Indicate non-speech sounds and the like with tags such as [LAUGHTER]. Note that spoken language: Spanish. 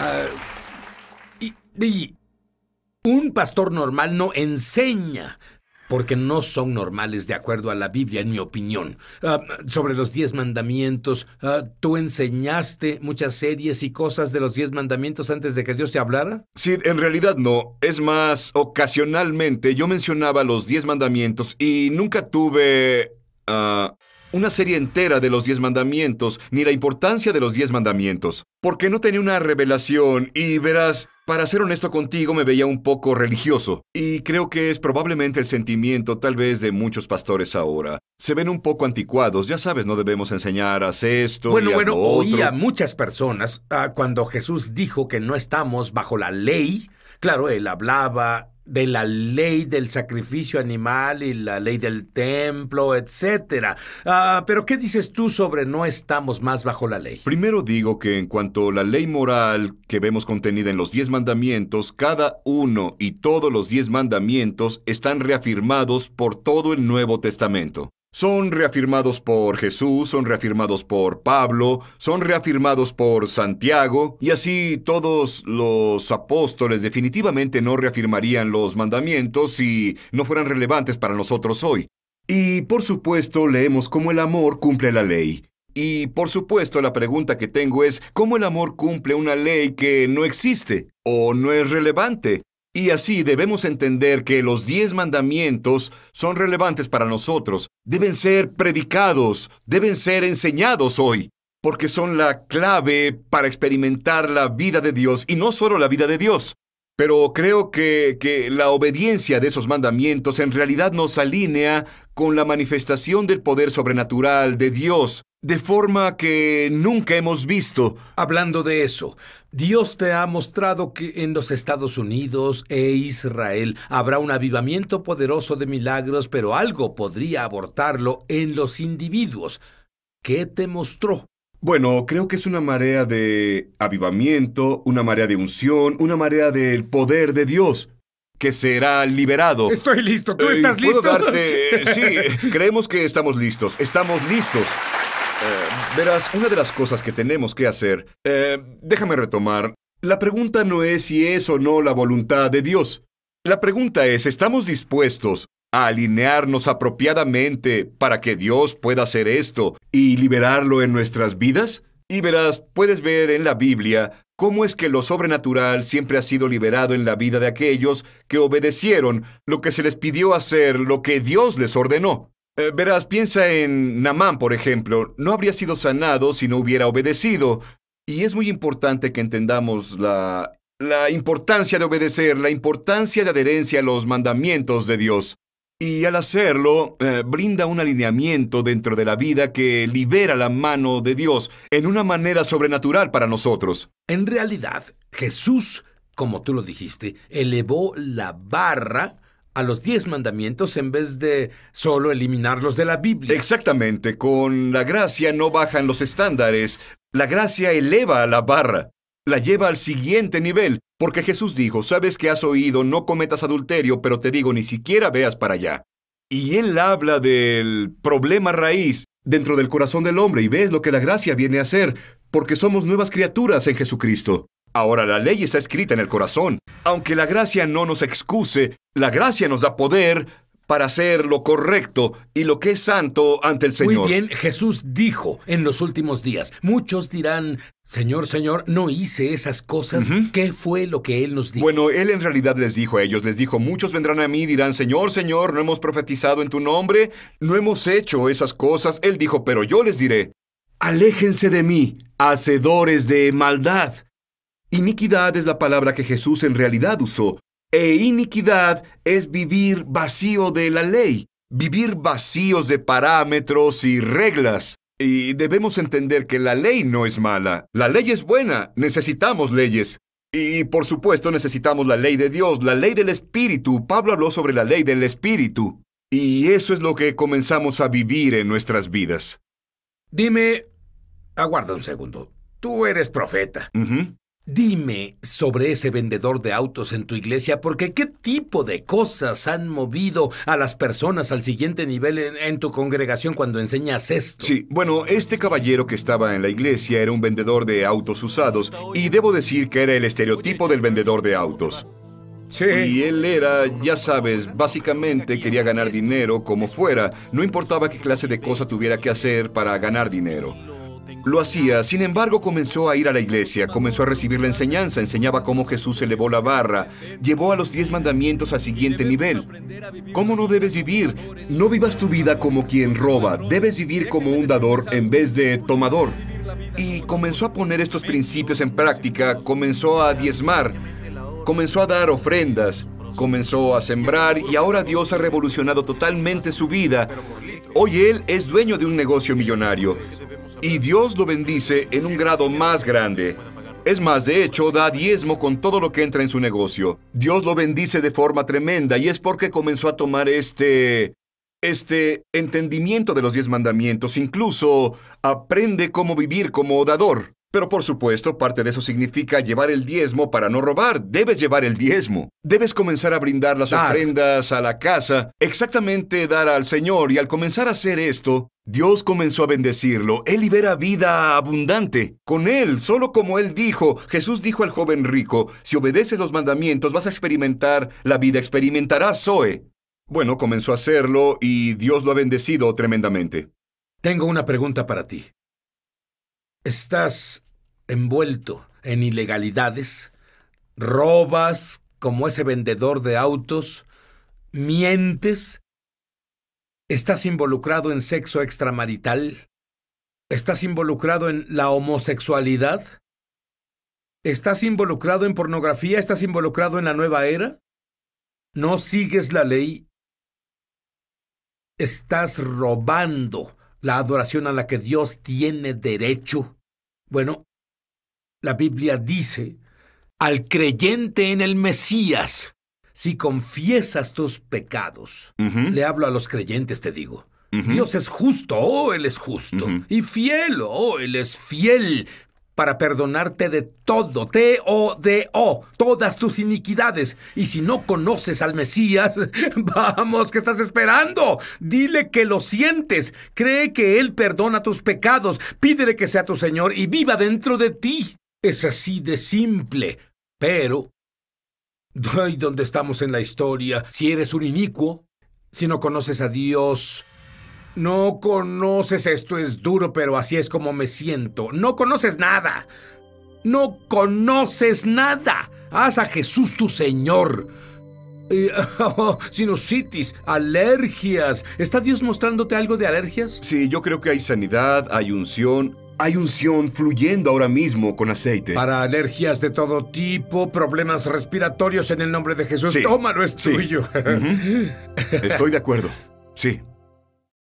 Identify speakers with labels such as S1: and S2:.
S1: Ah, y,
S2: un pastor normal no enseña, porque no son normales de acuerdo a la Biblia, en mi opinión. Ah, sobre los diez mandamientos, ah, ¿tú enseñaste muchas series y cosas de los diez mandamientos antes de que Dios te hablara?
S1: Sí, en realidad no. Es más, ocasionalmente yo mencionaba los diez mandamientos y nunca tuve una serie entera de los diez mandamientos, ni la importancia de los diez mandamientos. Porque no tenía una revelación y verás, para ser honesto contigo me veía un poco religioso. Y creo que es probablemente el sentimiento tal vez de muchos pastores ahora. Se ven un poco anticuados, ya sabes, no debemos enseñar, a esto. Bueno, bueno, oí a
S2: muchas personas ah, cuando Jesús dijo que no estamos bajo la ley. Claro, él hablaba de la ley del sacrificio animal y la ley del templo, etc. Ah, pero ¿qué dices tú sobre no estamos más bajo la ley?
S1: Primero digo que en cuanto a la ley moral que vemos contenida en los diez mandamientos, cada uno y todos los diez mandamientos están reafirmados por todo el Nuevo Testamento son reafirmados por Jesús, son reafirmados por Pablo, son reafirmados por Santiago, y así todos los apóstoles definitivamente no reafirmarían los mandamientos si no fueran relevantes para nosotros hoy. Y por supuesto leemos cómo el amor cumple la ley. Y por supuesto la pregunta que tengo es, ¿cómo el amor cumple una ley que no existe o no es relevante? Y así debemos entender que los diez mandamientos son relevantes para nosotros, deben ser predicados, deben ser enseñados hoy, porque son la clave para experimentar la vida de Dios y no solo la vida de Dios, pero creo que, la obediencia de esos mandamientos en realidad nos alinea con la manifestación del poder sobrenatural de Dios, de forma que nunca hemos visto. Hablando de eso, Dios te ha mostrado que en los Estados Unidos e
S2: Israel habrá un avivamiento poderoso de milagros, pero algo podría abortarlo
S1: en los individuos. ¿Qué te mostró? Bueno, creo que es una marea de avivamiento, una marea de unción, una marea del poder de Dios que será liberado. Estoy listo, tú eh, estás listo. Darte... Eh, sí, [LAUGHS] creemos que estamos listos, estamos listos. Eh, verás, una de las cosas que tenemos que hacer, déjame retomar, la pregunta no es si es o no la voluntad de Dios. La pregunta es, ¿estamos dispuestos a alinearnos apropiadamente para que Dios pueda hacer esto y liberarlo en nuestras vidas? Y verás, puedes ver en la Biblia cómo es que lo sobrenatural siempre ha sido liberado en la vida de aquellos que obedecieron lo que se les pidió hacer, lo que Dios les ordenó. Eh, verás, piensa en Namán, por ejemplo. No habría sido sanado si no hubiera obedecido. Y es muy importante que entendamos la, la importancia de obedecer, la importancia de adherencia a los mandamientos de Dios. Y al hacerlo, eh, brinda un alineamiento dentro de la vida que libera la mano de Dios en una manera sobrenatural para nosotros. En realidad, Jesús, como tú lo dijiste, elevó
S2: la barra a los diez mandamientos en vez de solo eliminarlos de la
S1: Biblia. Exactamente, con la gracia no bajan los estándares, la gracia eleva la barra la lleva al siguiente nivel, porque Jesús dijo, sabes que has oído, no cometas adulterio, pero te digo, ni siquiera veas para allá. Y él habla del problema raíz dentro del corazón del hombre y ves lo que la gracia viene a hacer, porque somos nuevas criaturas en Jesucristo. Ahora la ley está escrita en el corazón. Aunque la gracia no nos excuse, la gracia nos da poder para hacer lo correcto y lo que es santo ante el Señor. Muy bien, Jesús dijo
S2: en los últimos días, muchos dirán, Señor, Señor, no
S1: hice esas cosas, ¿qué fue lo que Él nos dijo? Bueno, Él en realidad les dijo a ellos, les dijo, muchos vendrán a mí y dirán, Señor, Señor, no hemos profetizado en tu nombre, no hemos hecho esas cosas. Él dijo, pero yo les diré, aléjense de mí, hacedores de maldad. Iniquidad es la palabra que Jesús en realidad usó, e iniquidad es vivir vacío de la ley, vivir vacíos de parámetros y reglas. Y debemos entender que la ley no es mala, la ley es buena, necesitamos leyes. Y por supuesto necesitamos la ley de Dios, la ley del Espíritu. Pablo habló sobre la ley del Espíritu. Y eso es lo que comenzamos a vivir en nuestras vidas. Dime, aguarda un segundo.
S2: Tú eres profeta. Dime sobre ese vendedor de autos en tu iglesia, porque qué tipo de cosas han movido a las personas al siguiente nivel en, tu congregación
S1: cuando enseñas esto. Sí, bueno, este caballero que estaba en la iglesia era un vendedor de autos usados y debo decir que era el estereotipo del vendedor de autos. Sí. Y él era, ya sabes, básicamente quería ganar dinero como fuera, no importaba qué clase de cosa tuviera que hacer para ganar dinero. Lo hacía, sin embargo comenzó a ir a la iglesia, comenzó a recibir la enseñanza, enseñaba cómo Jesús elevó la barra, llevó a los diez mandamientos al siguiente nivel. ¿Cómo no debes vivir? No vivas tu vida como quien roba, debes vivir como un dador en vez de tomador. Y comenzó a poner estos principios en práctica, comenzó a diezmar, comenzó a dar ofrendas, comenzó a sembrar y ahora Dios ha revolucionado totalmente su vida. Hoy él es dueño de un negocio millonario y Dios lo bendice en un grado más grande. Es más, de hecho, da diezmo con todo lo que entra en su negocio. Dios lo bendice de forma tremenda y es porque comenzó a tomar este este entendimiento de los diez mandamientos, incluso aprende cómo vivir como dador. Pero por supuesto, parte de eso significa llevar el diezmo para no robar. Debes llevar el diezmo. Debes comenzar a brindar las ofrendas a la casa, exactamente dar al Señor, y al comenzar a hacer esto, Dios comenzó a bendecirlo. Él libera vida abundante. Con él, solo como él dijo, Jesús dijo al joven rico, si obedeces los mandamientos vas a experimentar la vida, experimentarás Zoe. Bueno, comenzó a hacerlo y Dios lo ha bendecido tremendamente. Tengo una pregunta para ti.
S2: ¿Estás envuelto en ilegalidades? ¿Robas como ese vendedor de autos? ¿Mientes? ¿Estás involucrado en sexo extramarital? ¿Estás involucrado en la homosexualidad? ¿Estás involucrado en pornografía? ¿Estás involucrado en la nueva era? ¿No sigues la ley? ¿Estás robando la adoración a la que Dios tiene derecho? Bueno, la Biblia dice al creyente en el Mesías, si confiesas tus pecados, le hablo a los creyentes, te digo, Dios es justo, oh, Él es justo, y fiel, oh, Él es fiel, para perdonarte de todo, T-O-D-O, todas tus iniquidades. Y si no conoces al Mesías, [LAUGHS] vamos, ¿qué estás esperando? Dile que lo sientes, cree que Él perdona tus pecados, pídele que sea tu Señor y viva dentro de ti. Es así de simple, pero donde dónde estamos en la historia, si eres un inicuo, si no conoces a Dios, no conoces esto es duro, pero así es como me siento, no conoces nada, no conoces nada, haz a Jesús tu Señor. [LAUGHS]
S1: Oh, sinusitis, alergias. ¿Está Dios mostrándote algo de alergias? Sí, yo creo que hay sanidad, hay unción, hay unción fluyendo ahora mismo con aceite.
S2: Para alergias de todo tipo, problemas respiratorios en el nombre de Jesús. Sí. Tómalo, es tuyo.
S1: [LAUGHS] Estoy de acuerdo. Sí.